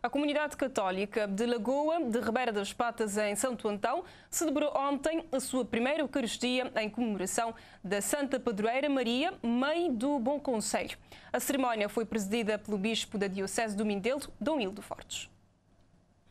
A comunidade católica de Lagoa de Ribeira das Patas, em Santo Antão, celebrou ontem a sua primeira Eucaristia em comemoração da Santa Padroeira Maria, Mãe do Bom Conselho. A cerimónia foi presidida pelo Bispo da Diocese do Mindelo, Dom Hildo Fortes.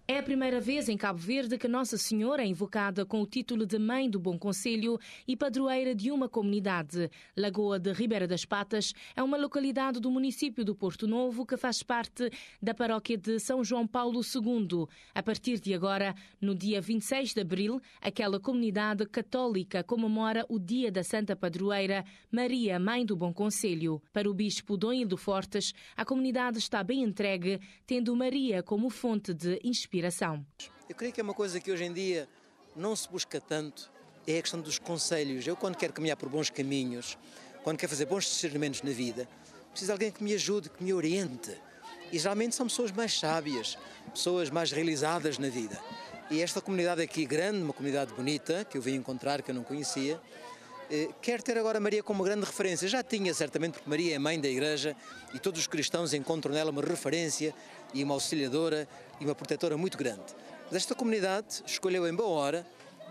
É a primeira vez em Cabo Verde que Nossa Senhora é invocada com o título de Mãe do Bom Conselho e padroeira de uma comunidade. Lagoa de Ribeira das Patas é uma localidade do município do Porto Novo que faz parte da paróquia de São João Paulo II. A partir de agora, no dia 26 de abril, aquela comunidade católica comemora o dia da Santa Padroeira Maria, Mãe do Bom Conselho. Para o bispo Dom Hildo Fortes, a comunidade está bem entregue, tendo Maria como fonte de inspiração inspiração. Eu creio que é uma coisa que hoje em dia não se busca tanto, é a questão dos conselhos. Eu, quando quero caminhar por bons caminhos, quando quero fazer bons discernimentos na vida, preciso de alguém que me ajude, que me oriente. E geralmente são pessoas mais sábias, pessoas mais realizadas na vida. E esta comunidade aqui grande, uma comunidade bonita, que eu vim encontrar, que eu não conhecia, eh, Quer ter agora Maria como grande referência, já tinha certamente, porque Maria é mãe da Igreja e todos os cristãos encontram nela uma referência e uma auxiliadora e uma protetora muito grande. Mas esta comunidade escolheu em boa hora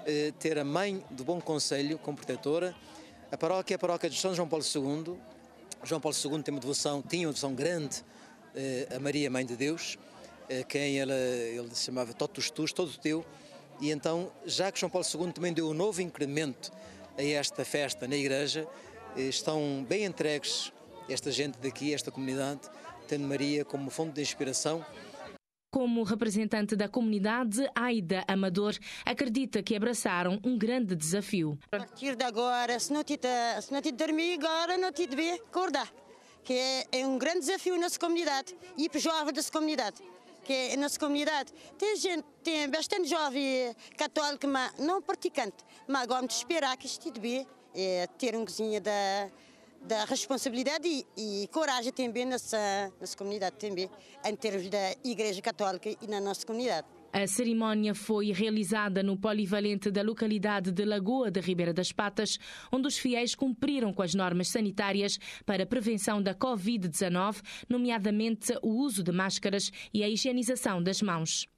eh, ter a mãe do Bom Conselho como protetora. A paróquia é a paróquia de São João Paulo II. João Paulo II tem uma devoção, tinha uma devoção grande eh, a Maria, Mãe de Deus, quem ela, ele chamava Totus Tus, todo teu. E então, já que João Paulo II também deu um novo incremento a esta festa na igreja. Eh, estão bem entregues esta gente daqui, esta comunidade, tendo Maria como fonte de inspiração. Como representante da comunidade, Aida Amador acredita que abraçaram um grande desafio. A partir de agora, se não te, se não te dormir agora, não te deve acordar, que é, é, um grande desafio na nossa comunidade e para os jovens comunidade que é a nossa comunidade. Tem gente, tem bastante jovem eh, católico, mas não praticante. Mas vamos esperar que este bem é ter um cozinha da da responsabilidade e, e, coragem também nessa, nessa comunidade também, em termos da Igreja Católica e na nossa comunidade. A cerimónia foi realizada no polivalente da localidade de Lagoa da Ribeira das Patas, onde os fiéis cumpriram com as normas sanitárias para a prevenção da Covid-19, nomeadamente o uso de máscaras e a higienização das mãos.